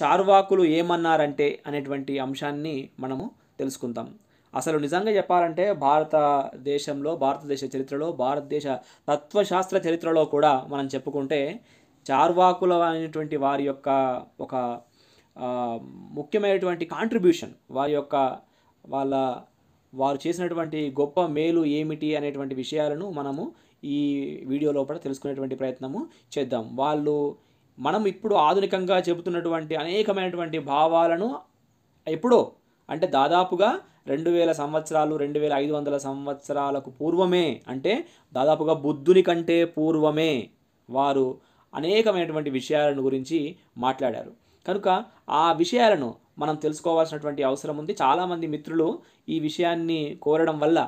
చారువాకులు ఏమన్నారంటే అనేటువంటి అంశాన్ని మనము తెలుసుకుందాం అసలు నిజంగా చెప్పాలంటే భారతదేశంలో భారతదేశ చరిత్రలో భారతదేశ తత్వశాస్త్ర చరిత్రలో కూడా మనం చెప్పుకుంటే చార్వాకుల అనేటువంటి వారి యొక్క ఒక ముఖ్యమైనటువంటి కాంట్రిబ్యూషన్ వారి యొక్క వాళ్ళ వారు చేసినటువంటి గొప్ప మేలు ఏమిటి అనేటువంటి విషయాలను మనము ఈ వీడియో లోపల తెలుసుకునేటువంటి ప్రయత్నము చేద్దాం వాళ్ళు మనం ఇప్పుడు ఆధునికంగా చెబుతున్నటువంటి అనేకమైనటువంటి భావాలను ఎప్పుడో అంటే దాదాపుగా రెండు వేల సంవత్సరాలు రెండు వేల ఐదు వందల సంవత్సరాలకు పూర్వమే అంటే దాదాపుగా బుద్ధుని కంటే పూర్వమే వారు అనేకమైనటువంటి విషయాలను గురించి మాట్లాడారు కనుక ఆ విషయాలను మనం తెలుసుకోవాల్సినటువంటి అవసరం ఉంది చాలామంది మిత్రులు ఈ విషయాన్ని కోరడం వల్ల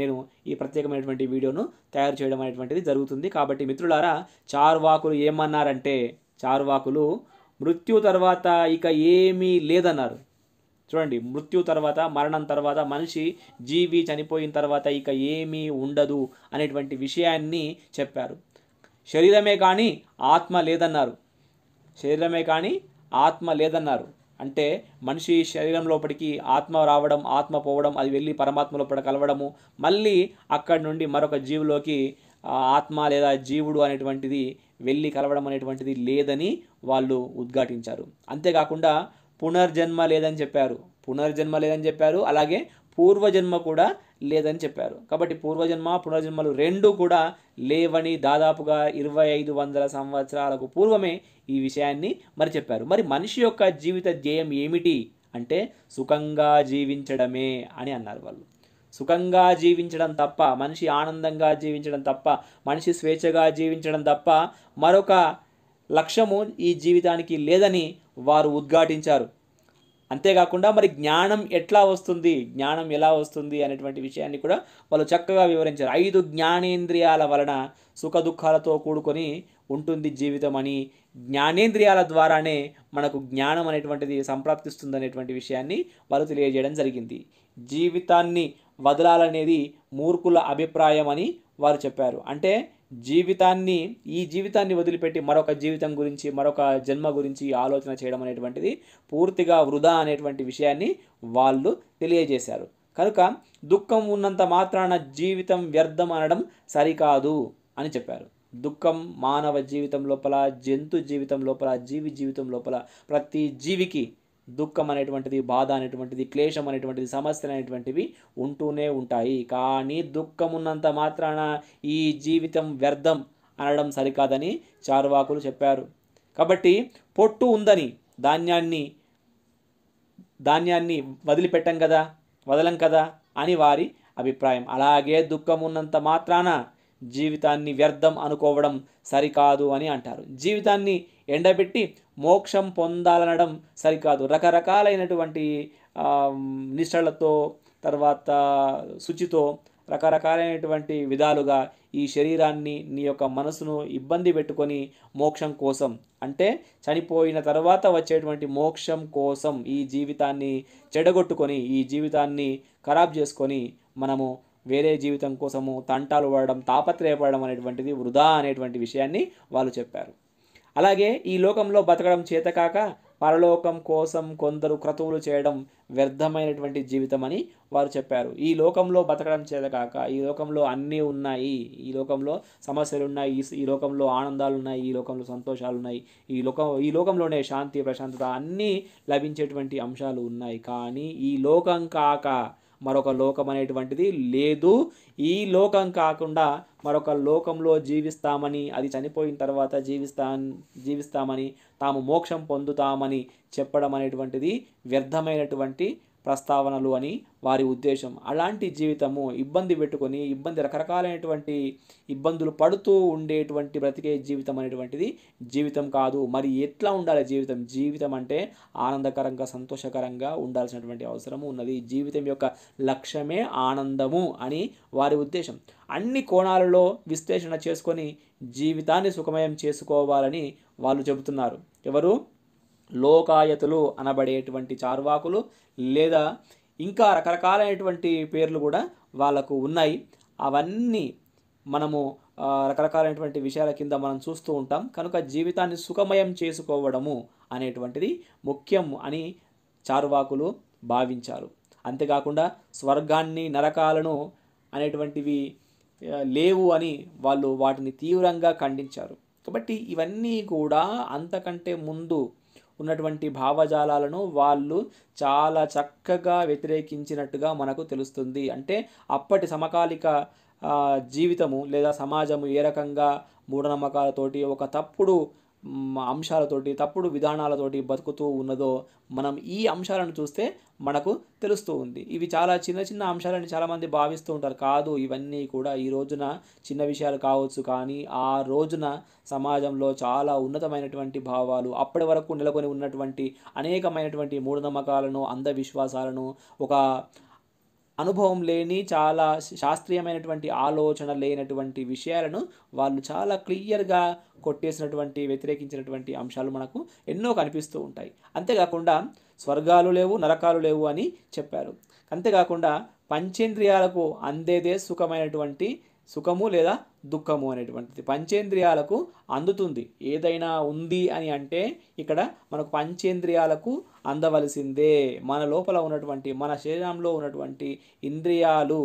నేను ఈ ప్రత్యేకమైనటువంటి వీడియోను తయారు చేయడం అనేటువంటిది జరుగుతుంది కాబట్టి మిత్రులారా చార్వాకులు ఏమన్నారంటే చార్వాకులు మృత్యు తర్వాత ఇక ఏమీ లేదన్నారు చూడండి మృత్యు తర్వాత మరణం తర్వాత మనిషి జీవి చనిపోయిన తర్వాత ఇక ఏమీ ఉండదు అనేటువంటి విషయాన్ని చెప్పారు శరీరమే కానీ ఆత్మ లేదన్నారు శరీరమే కానీ ఆత్మ లేదన్నారు అంటే మనిషి శరీరం లోపలికి ఆత్మ రావడం ఆత్మ పోవడం అది వెళ్ళి పరమాత్మ లోపల కలవడము మళ్ళీ అక్కడి నుండి మరొక జీవులోకి ఆత్మ లేదా జీవుడు అనేటువంటిది వెళ్ళి కలవడం అనేటువంటిది లేదని వాళ్ళు ఉద్ఘాటించారు అంతేకాకుండా పునర్జన్మ లేదని చెప్పారు పునర్జన్మ లేదని చెప్పారు అలాగే పూర్వజన్మ కూడా లేదని చెప్పారు కాబట్టి పూర్వజన్మ పునర్జన్మలు రెండు కూడా లేవని దాదాపుగా ఇరవై ఐదు వందల సంవత్సరాలకు పూర్వమే ఈ విషయాన్ని మరి చెప్పారు మరి మనిషి యొక్క జీవిత ధ్యేయం ఏమిటి అంటే సుఖంగా జీవించడమే అని అన్నారు వాళ్ళు సుఖంగా జీవించడం తప్ప మనిషి ఆనందంగా జీవించడం తప్ప మనిషి స్వేచ్ఛగా జీవించడం తప్ప మరొక లక్ష్యము ఈ జీవితానికి లేదని వారు ఉద్ఘాటించారు అంతేకాకుండా మరి జ్ఞానం ఎట్లా వస్తుంది జ్ఞానం ఎలా వస్తుంది అనేటువంటి విషయాన్ని కూడా వాళ్ళు చక్కగా వివరించారు ఐదు జ్ఞానేంద్రియాల వలన సుఖ దుఃఖాలతో కూడుకొని ఉంటుంది జీవితం అని జ్ఞానేంద్రియాల ద్వారానే మనకు జ్ఞానం అనేటువంటిది సంప్రాప్తిస్తుంది అనేటువంటి విషయాన్ని వాళ్ళు తెలియజేయడం జరిగింది జీవితాన్ని వదలాలనేది మూర్ఖుల అభిప్రాయం అని వారు చెప్పారు అంటే జీవితాన్ని ఈ జీవితాన్ని వదిలిపెట్టి మరొక జీవితం గురించి మరొక జన్మ గురించి ఆలోచన చేయడం అనేటువంటిది పూర్తిగా వృధా అనేటువంటి విషయాన్ని వాళ్ళు తెలియజేశారు కనుక దుఃఖం ఉన్నంత మాత్రాన జీవితం వ్యర్థం అనడం సరికాదు అని చెప్పారు దుఃఖం మానవ జీవితం లోపల జంతు జీవితం లోపల జీవి జీవితం లోపల ప్రతి జీవికి దుఃఖం అనేటువంటిది బాధ అనేటువంటిది క్లేశం అనేటువంటిది సమస్యలు అనేటువంటివి ఉంటూనే ఉంటాయి కానీ దుఃఖం ఉన్నంత మాత్రాన ఈ జీవితం వ్యర్థం అనడం సరికాదని చారువాకులు చెప్పారు కాబట్టి పొట్టు ఉందని ధాన్యాన్ని ధాన్యాన్ని వదిలిపెట్టం కదా వదలం కదా అని వారి అభిప్రాయం అలాగే దుఃఖం ఉన్నంత మాత్రాన జీవితాన్ని వ్యర్థం అనుకోవడం సరికాదు అని అంటారు జీవితాన్ని ఎండబెట్టి మోక్షం పొందాలనడం సరికాదు రకరకాలైనటువంటి నిష్ఠలతో తర్వాత శుచితో రకరకాలైనటువంటి విధాలుగా ఈ శరీరాన్ని నీ యొక్క మనసును ఇబ్బంది పెట్టుకొని మోక్షం కోసం అంటే చనిపోయిన తర్వాత వచ్చేటువంటి మోక్షం కోసం ఈ జీవితాన్ని చెడగొట్టుకొని ఈ జీవితాన్ని ఖరాబ్ చేసుకొని మనము వేరే జీవితం కోసము తంటాలు పడడం తాపత్రయపడడం అనేటువంటిది వృధా అనేటువంటి విషయాన్ని వాళ్ళు చెప్పారు అలాగే ఈ లోకంలో బతకడం చేతకాక పరలోకం కోసం కొందరు క్రతువులు చేయడం వ్యర్థమైనటువంటి జీవితం అని వారు చెప్పారు ఈ లోకంలో బతకడం చేతకాక ఈ లోకంలో అన్నీ ఉన్నాయి ఈ లోకంలో సమస్యలు ఉన్నాయి ఈ లోకంలో ఆనందాలు ఉన్నాయి ఈ లోకంలో సంతోషాలు ఉన్నాయి ఈ లోకం ఈ లోకంలోనే శాంతి ప్రశాంతత అన్నీ లభించేటువంటి అంశాలు ఉన్నాయి కానీ ఈ లోకం కాక మరొక లోకం అనేటువంటిది లేదు ఈ లోకం కాకుండా మరొక లోకంలో జీవిస్తామని అది చనిపోయిన తర్వాత జీవిస్తా జీవిస్తామని తాము మోక్షం పొందుతామని చెప్పడం అనేటువంటిది వ్యర్థమైనటువంటి ప్రస్తావనలు అని వారి ఉద్దేశం అలాంటి జీవితము ఇబ్బంది పెట్టుకొని ఇబ్బంది రకరకాలైనటువంటి ఇబ్బందులు పడుతూ ఉండేటువంటి బ్రతికే జీవితం అనేటువంటిది జీవితం కాదు మరి ఎట్లా ఉండాలి జీవితం జీవితం అంటే ఆనందకరంగా సంతోషకరంగా ఉండాల్సినటువంటి అవసరము ఉన్నది జీవితం యొక్క లక్ష్యమే ఆనందము అని వారి ఉద్దేశం అన్ని కోణాలలో విశ్లేషణ చేసుకొని జీవితాన్ని సుఖమయం చేసుకోవాలని వాళ్ళు చెబుతున్నారు ఎవరు లోకాయతులు అనబడేటువంటి చార్వాకులు లేదా ఇంకా రకరకాలైనటువంటి పేర్లు కూడా వాళ్ళకు ఉన్నాయి అవన్నీ మనము రకరకాలైనటువంటి విషయాల కింద మనం చూస్తూ ఉంటాం కనుక జీవితాన్ని సుఖమయం చేసుకోవడము అనేటువంటిది ముఖ్యం అని చార్వాకులు భావించారు అంతేకాకుండా స్వర్గాన్ని నరకాలను అనేటువంటివి లేవు అని వాళ్ళు వాటిని తీవ్రంగా ఖండించారు కాబట్టి ఇవన్నీ కూడా అంతకంటే ముందు ఉన్నటువంటి భావజాలాలను వాళ్ళు చాలా చక్కగా వ్యతిరేకించినట్టుగా మనకు తెలుస్తుంది అంటే అప్పటి సమకాలిక జీవితము లేదా సమాజము ఏ రకంగా మూఢనమ్మకాలతోటి ఒక తప్పుడు అంశాలతోటి తప్పుడు విధానాలతోటి బతుకుతూ ఉన్నదో మనం ఈ అంశాలను చూస్తే మనకు తెలుస్తూ ఉంది ఇవి చాలా చిన్న చిన్న అంశాలని చాలామంది భావిస్తూ ఉంటారు కాదు ఇవన్నీ కూడా ఈ రోజున చిన్న విషయాలు కావచ్చు కానీ ఆ రోజున సమాజంలో చాలా ఉన్నతమైనటువంటి భావాలు అప్పటి వరకు నెలకొని ఉన్నటువంటి అనేకమైనటువంటి మూఢనమ్మకాలను అంధవిశ్వాసాలను ఒక అనుభవం లేని చాలా శాస్త్రీయమైనటువంటి ఆలోచన లేనటువంటి విషయాలను వాళ్ళు చాలా క్లియర్గా కొట్టేసినటువంటి వ్యతిరేకించినటువంటి అంశాలు మనకు ఎన్నో కనిపిస్తూ ఉంటాయి అంతేకాకుండా స్వర్గాలు లేవు నరకాలు లేవు అని చెప్పారు అంతేకాకుండా పంచేంద్రియాలకు అందేదే సుఖమైనటువంటి సుఖము లేదా దుఃఖము అనేటువంటిది పంచేంద్రియాలకు అందుతుంది ఏదైనా ఉంది అని అంటే ఇక్కడ మనకు పంచేంద్రియాలకు అందవలసిందే మన లోపల ఉన్నటువంటి మన శరీరంలో ఉన్నటువంటి ఇంద్రియాలు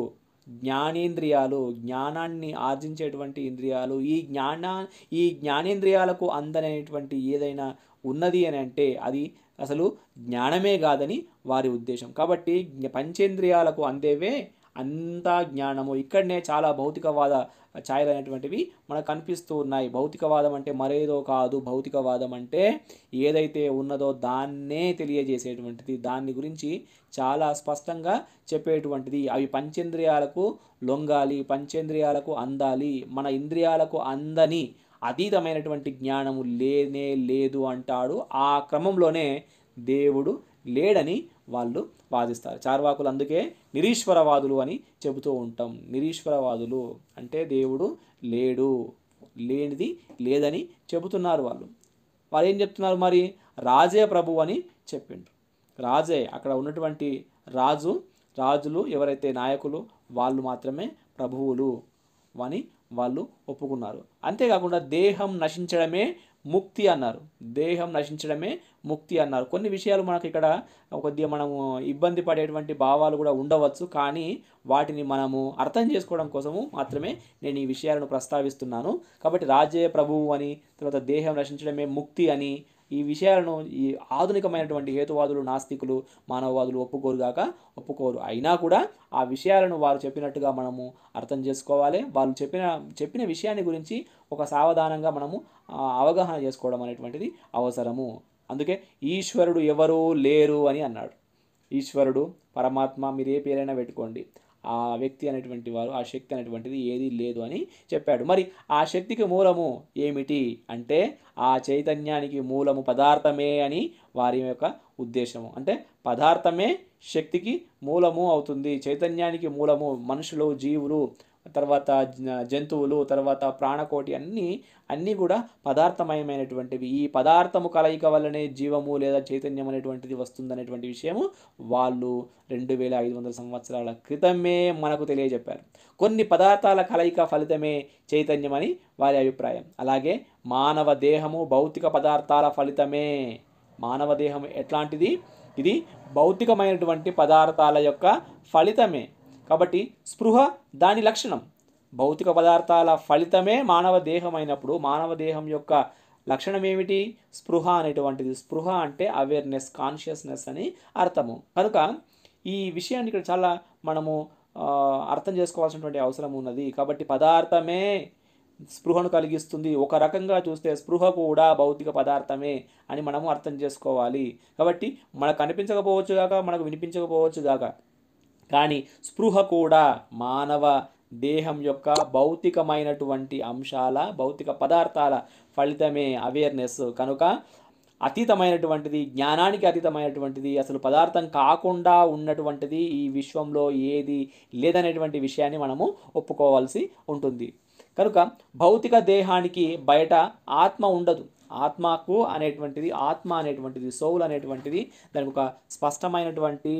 జ్ఞానేంద్రియాలు జ్ఞానాన్ని ఆర్జించేటువంటి ఇంద్రియాలు ఈ జ్ఞాన ఈ జ్ఞానేంద్రియాలకు అందనేటువంటి ఏదైనా ఉన్నది అని అంటే అది అసలు జ్ఞానమే కాదని వారి ఉద్దేశం కాబట్టి పంచేంద్రియాలకు అందేవే అంతా జ్ఞానము ఇక్కడనే చాలా భౌతికవాద ఛాయలు అనేటువంటివి మనకు కనిపిస్తూ ఉన్నాయి భౌతికవాదం అంటే మరేదో కాదు భౌతికవాదం అంటే ఏదైతే ఉన్నదో దాన్నే తెలియజేసేటువంటిది దాన్ని గురించి చాలా స్పష్టంగా చెప్పేటువంటిది అవి పంచేంద్రియాలకు లొంగాలి పంచేంద్రియాలకు అందాలి మన ఇంద్రియాలకు అందని అతీతమైనటువంటి జ్ఞానము లేనే లేదు అంటాడు ఆ క్రమంలోనే దేవుడు లేడని వాళ్ళు వాదిస్తారు చార్వాకులు అందుకే నిరీశ్వరవాదులు అని చెబుతూ ఉంటాం నిరీశ్వరవాదులు అంటే దేవుడు లేడు లేనిది లేదని చెబుతున్నారు వాళ్ళు వారు ఏం చెప్తున్నారు మరి రాజే ప్రభు అని చెప్పిండ్రు రాజే అక్కడ ఉన్నటువంటి రాజు రాజులు ఎవరైతే నాయకులు వాళ్ళు మాత్రమే ప్రభువులు అని వాళ్ళు ఒప్పుకున్నారు అంతేకాకుండా దేహం నశించడమే ముక్తి అన్నారు దేహం నశించడమే ముక్తి అన్నారు కొన్ని విషయాలు మనకు ఇక్కడ కొద్దిగా మనము ఇబ్బంది పడేటువంటి భావాలు కూడా ఉండవచ్చు కానీ వాటిని మనము అర్థం చేసుకోవడం కోసము మాత్రమే నేను ఈ విషయాలను ప్రస్తావిస్తున్నాను కాబట్టి రాజే ప్రభువు అని తర్వాత దేహం నశించడమే ముక్తి అని ఈ విషయాలను ఈ ఆధునికమైనటువంటి హేతువాదులు నాస్తికులు మానవవాదులు ఒప్పుకోరుగాక ఒప్పుకోరు అయినా కూడా ఆ విషయాలను వారు చెప్పినట్టుగా మనము అర్థం చేసుకోవాలి వాళ్ళు చెప్పిన చెప్పిన విషయాన్ని గురించి ఒక సావధానంగా మనము అవగాహన చేసుకోవడం అనేటువంటిది అవసరము అందుకే ఈశ్వరుడు ఎవరు లేరు అని అన్నాడు ఈశ్వరుడు పరమాత్మ మీరు ఏ పేరైనా పెట్టుకోండి ఆ వ్యక్తి అనేటువంటి వారు ఆ శక్తి అనేటువంటిది ఏది లేదు అని చెప్పాడు మరి ఆ శక్తికి మూలము ఏమిటి అంటే ఆ చైతన్యానికి మూలము పదార్థమే అని వారి యొక్క ఉద్దేశము అంటే పదార్థమే శక్తికి మూలము అవుతుంది చైతన్యానికి మూలము మనుషులు జీవులు తర్వాత జంతువులు తర్వాత ప్రాణకోటి అన్నీ అన్నీ కూడా పదార్థమయమైనటువంటివి ఈ పదార్థము కలయిక వల్లనే జీవము లేదా చైతన్యం అనేటువంటిది వస్తుందనేటువంటి విషయము వాళ్ళు రెండు వేల ఐదు వందల సంవత్సరాల క్రితమే మనకు తెలియజెప్పారు కొన్ని పదార్థాల కలయిక ఫలితమే చైతన్యం అని వారి అభిప్రాయం అలాగే మానవ దేహము భౌతిక పదార్థాల ఫలితమే మానవ దేహం ఎట్లాంటిది ఇది భౌతికమైనటువంటి పదార్థాల యొక్క ఫలితమే కాబట్టి స్పృహ దాని లక్షణం భౌతిక పదార్థాల ఫలితమే మానవ దేహం అయినప్పుడు మానవ దేహం యొక్క లక్షణం ఏమిటి స్పృహ అనేటువంటిది స్పృహ అంటే అవేర్నెస్ కాన్షియస్నెస్ అని అర్థము కనుక ఈ విషయాన్ని ఇక్కడ చాలా మనము అర్థం చేసుకోవాల్సినటువంటి అవసరం ఉన్నది కాబట్టి పదార్థమే స్పృహను కలిగిస్తుంది ఒక రకంగా చూస్తే స్పృహ కూడా భౌతిక పదార్థమే అని మనము అర్థం చేసుకోవాలి కాబట్టి మనకు కనిపించకపోవచ్చుగాక మనకు వినిపించకపోవచ్చు కానీ స్పృహ కూడా మానవ దేహం యొక్క భౌతికమైనటువంటి అంశాల భౌతిక పదార్థాల ఫలితమే అవేర్నెస్ కనుక అతీతమైనటువంటిది జ్ఞానానికి అతీతమైనటువంటిది అసలు పదార్థం కాకుండా ఉన్నటువంటిది ఈ విశ్వంలో ఏది లేదనేటువంటి విషయాన్ని మనము ఒప్పుకోవాల్సి ఉంటుంది కనుక భౌతిక దేహానికి బయట ఆత్మ ఉండదు ఆత్మకు అనేటువంటిది ఆత్మ అనేటువంటిది సోల్ అనేటువంటిది దానికి ఒక స్పష్టమైనటువంటి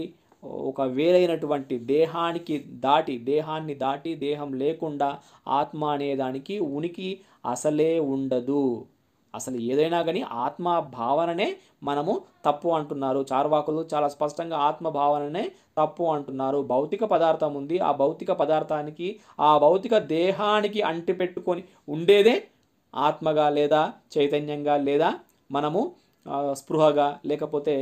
ఒక వేరైనటువంటి దేహానికి దాటి దేహాన్ని దాటి దేహం లేకుండా ఆత్మ అనేదానికి ఉనికి అసలే ఉండదు అసలు ఏదైనా కానీ ఆత్మ భావననే మనము తప్పు అంటున్నారు చార్వాకులు చాలా స్పష్టంగా ఆత్మ భావననే తప్పు అంటున్నారు భౌతిక పదార్థం ఉంది ఆ భౌతిక పదార్థానికి ఆ భౌతిక దేహానికి అంటిపెట్టుకొని ఉండేదే ఆత్మగా లేదా చైతన్యంగా లేదా మనము స్పృహగా లేకపోతే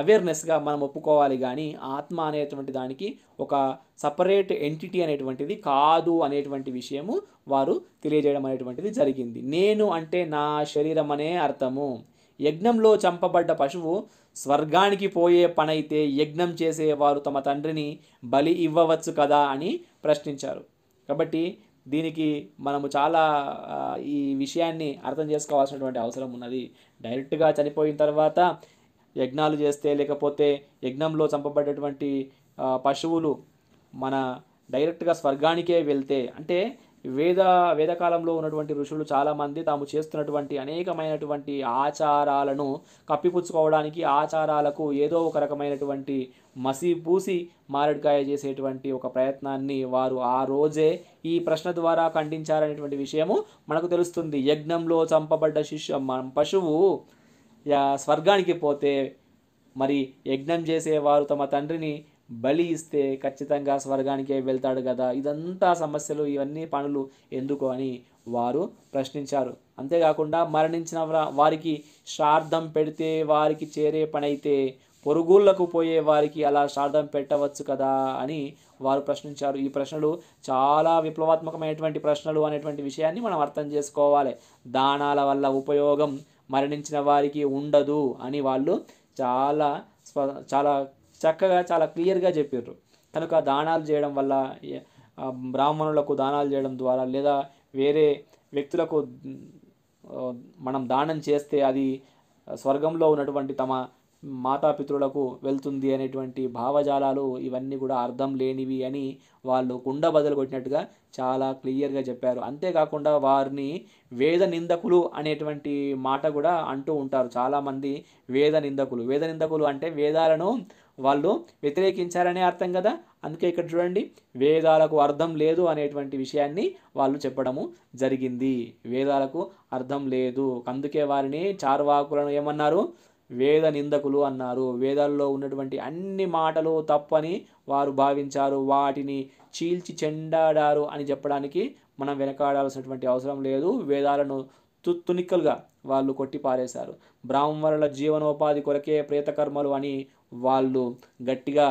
అవేర్నెస్గా మనం ఒప్పుకోవాలి కానీ ఆత్మ అనేటువంటి దానికి ఒక సపరేట్ ఎంటిటీ అనేటువంటిది కాదు అనేటువంటి విషయము వారు తెలియజేయడం అనేటువంటిది జరిగింది నేను అంటే నా శరీరం అనే అర్థము యజ్ఞంలో చంపబడ్డ పశువు స్వర్గానికి పోయే పనైతే యజ్ఞం చేసేవారు తమ తండ్రిని బలి ఇవ్వవచ్చు కదా అని ప్రశ్నించారు కాబట్టి దీనికి మనము చాలా ఈ విషయాన్ని అర్థం చేసుకోవాల్సినటువంటి అవసరం ఉన్నది డైరెక్ట్గా చనిపోయిన తర్వాత యజ్ఞాలు చేస్తే లేకపోతే యజ్ఞంలో చంపబడేటువంటి పశువులు మన డైరెక్ట్గా స్వర్గానికే వెళ్తే అంటే వేద వేదకాలంలో ఉన్నటువంటి ఋషులు చాలామంది తాము చేస్తున్నటువంటి అనేకమైనటువంటి ఆచారాలను కప్పిపుచ్చుకోవడానికి ఆచారాలకు ఏదో ఒక రకమైనటువంటి మసి పూసి మారడికాయ చేసేటువంటి ఒక ప్రయత్నాన్ని వారు ఆ రోజే ఈ ప్రశ్న ద్వారా ఖండించారనేటువంటి విషయము మనకు తెలుస్తుంది యజ్ఞంలో చంపబడ్డ శిష్య పశువు స్వర్గానికి పోతే మరి యజ్ఞం చేసేవారు తమ తండ్రిని బలి ఇస్తే ఖచ్చితంగా స్వర్గానికే వెళ్తాడు కదా ఇదంతా సమస్యలు ఇవన్నీ పనులు ఎందుకు అని వారు ప్రశ్నించారు అంతేకాకుండా మరణించిన వారికి శ్రార్థం పెడితే వారికి చేరే పని అయితే పొరుగుళ్ళకు పోయే వారికి అలా శ్రార్థం పెట్టవచ్చు కదా అని వారు ప్రశ్నించారు ఈ ప్రశ్నలు చాలా విప్లవాత్మకమైనటువంటి ప్రశ్నలు అనేటువంటి విషయాన్ని మనం అర్థం చేసుకోవాలి దానాల వల్ల ఉపయోగం మరణించిన వారికి ఉండదు అని వాళ్ళు చాలా చాలా చక్కగా చాలా క్లియర్గా చెప్పారు కనుక దానాలు చేయడం వల్ల బ్రాహ్మణులకు దానాలు చేయడం ద్వారా లేదా వేరే వ్యక్తులకు మనం దానం చేస్తే అది స్వర్గంలో ఉన్నటువంటి తమ మాతాపితృలకు వెళ్తుంది అనేటువంటి భావజాలాలు ఇవన్నీ కూడా అర్థం లేనివి అని వాళ్ళు కుండ బదులు కొట్టినట్టుగా చాలా క్లియర్గా చెప్పారు అంతేకాకుండా వారిని వేద నిందకులు అనేటువంటి మాట కూడా అంటూ ఉంటారు చాలామంది వేద నిందకులు వేద నిందకులు అంటే వేదాలను వాళ్ళు వ్యతిరేకించారనే అర్థం కదా అందుకే ఇక్కడ చూడండి వేదాలకు అర్థం లేదు అనేటువంటి విషయాన్ని వాళ్ళు చెప్పడము జరిగింది వేదాలకు అర్థం లేదు అందుకే వారిని చార్వాకులను ఏమన్నారు వేద నిందకులు అన్నారు వేదాల్లో ఉన్నటువంటి అన్ని మాటలు తప్పని వారు భావించారు వాటిని చీల్చి చెండాడారు అని చెప్పడానికి మనం వెనకాడాల్సినటువంటి అవసరం లేదు వేదాలను తు వాళ్ళు కొట్టి పారేశారు బ్రాహ్మణుల జీవనోపాధి కొరకే ప్రేతకర్మలు అని వాళ్ళు గట్టిగా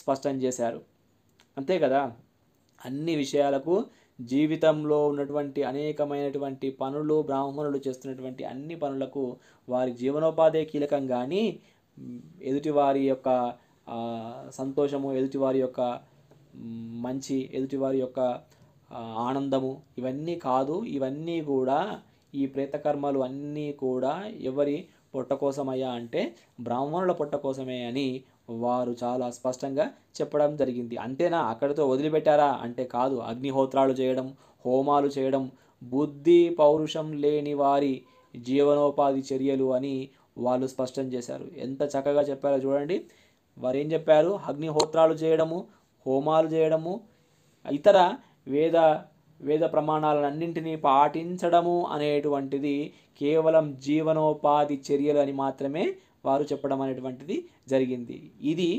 స్పష్టం చేశారు అంతే కదా అన్ని విషయాలకు జీవితంలో ఉన్నటువంటి అనేకమైనటువంటి పనులు బ్రాహ్మణులు చేస్తున్నటువంటి అన్ని పనులకు వారి జీవనోపాధి కీలకం కానీ ఎదుటివారి యొక్క సంతోషము ఎదుటివారి యొక్క మంచి ఎదుటివారి యొక్క ఆనందము ఇవన్నీ కాదు ఇవన్నీ కూడా ఈ ప్రేతకర్మలు అన్నీ కూడా ఎవరి పొట్ట కోసమయ్యా అంటే బ్రాహ్మణుల పొట్ట కోసమే అని వారు చాలా స్పష్టంగా చెప్పడం జరిగింది అంతేనా అక్కడితో వదిలిపెట్టారా అంటే కాదు అగ్నిహోత్రాలు చేయడం హోమాలు చేయడం బుద్ధి పౌరుషం లేని వారి జీవనోపాధి చర్యలు అని వాళ్ళు స్పష్టం చేశారు ఎంత చక్కగా చెప్పారో చూడండి వారు ఏం చెప్పారు అగ్నిహోత్రాలు చేయడము హోమాలు చేయడము ఇతర వేద వేద ప్రమాణాలన్నింటినీ పాటించడము అనేటువంటిది కేవలం జీవనోపాధి చర్యలు అని మాత్రమే వారు చెప్పడం అనేటువంటిది జరిగింది ఇది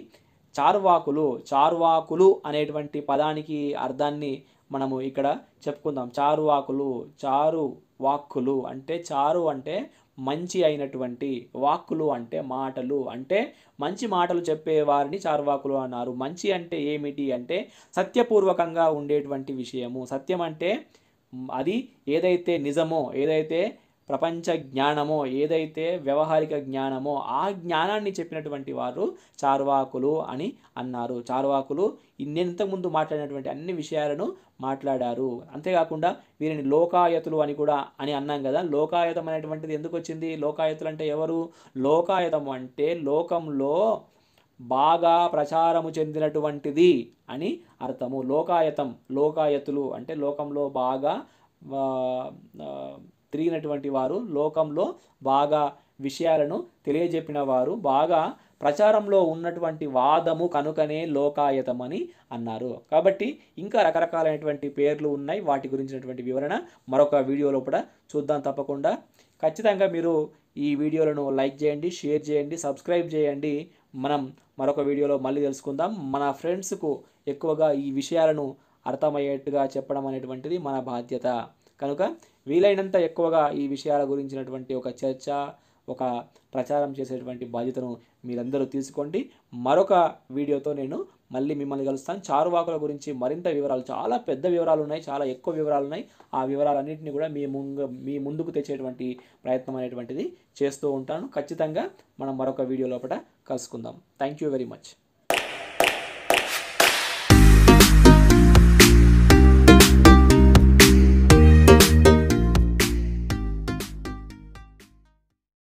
చార్వాకులు చార్వాకులు అనేటువంటి పదానికి అర్థాన్ని మనము ఇక్కడ చెప్పుకుందాం చారువాకులు చారు వాక్కులు అంటే చారు అంటే మంచి అయినటువంటి వాక్కులు అంటే మాటలు అంటే మంచి మాటలు చెప్పేవారిని చార్వాకులు అన్నారు మంచి అంటే ఏమిటి అంటే సత్యపూర్వకంగా ఉండేటువంటి విషయము సత్యం అంటే అది ఏదైతే నిజమో ఏదైతే ప్రపంచ జ్ఞానమో ఏదైతే వ్యవహారిక జ్ఞానమో ఆ జ్ఞానాన్ని చెప్పినటువంటి వారు చార్వాకులు అని అన్నారు చార్వాకులు ఇంతకుముందు మాట్లాడినటువంటి అన్ని విషయాలను మాట్లాడారు అంతేకాకుండా వీరిని లోకాయతులు అని కూడా అని అన్నాం కదా లోకాయతం అనేటువంటిది ఎందుకు వచ్చింది లోకాయతులు అంటే ఎవరు లోకాయతం అంటే లోకంలో బాగా ప్రచారము చెందినటువంటిది అని అర్థము లోకాయతం లోకాయతులు అంటే లోకంలో బాగా తిరిగినటువంటి వారు లోకంలో బాగా విషయాలను తెలియజెప్పిన వారు బాగా ప్రచారంలో ఉన్నటువంటి వాదము కనుకనే లోకాయతమని అన్నారు కాబట్టి ఇంకా రకరకాలైనటువంటి పేర్లు ఉన్నాయి వాటి గురించినటువంటి వివరణ మరొక వీడియోలో కూడా చూద్దాం తప్పకుండా ఖచ్చితంగా మీరు ఈ వీడియోలను లైక్ చేయండి షేర్ చేయండి సబ్స్క్రైబ్ చేయండి మనం మరొక వీడియోలో మళ్ళీ తెలుసుకుందాం మన ఫ్రెండ్స్కు ఎక్కువగా ఈ విషయాలను అర్థమయ్యేట్టుగా చెప్పడం అనేటువంటిది మన బాధ్యత కనుక వీలైనంత ఎక్కువగా ఈ విషయాల గురించినటువంటి ఒక చర్చ ఒక ప్రచారం చేసేటువంటి బాధ్యతను మీరందరూ తీసుకోండి మరొక వీడియోతో నేను మళ్ళీ మిమ్మల్ని కలుస్తాను చారువాకుల గురించి మరింత వివరాలు చాలా పెద్ద వివరాలు ఉన్నాయి చాలా ఎక్కువ వివరాలు ఉన్నాయి ఆ వివరాలన్నింటినీ కూడా మీ ముందు మీ ముందుకు తెచ్చేటువంటి ప్రయత్నం అనేటువంటిది చేస్తూ ఉంటాను ఖచ్చితంగా మనం మరొక వీడియో లోపల కలుసుకుందాం థ్యాంక్ యూ వెరీ మచ్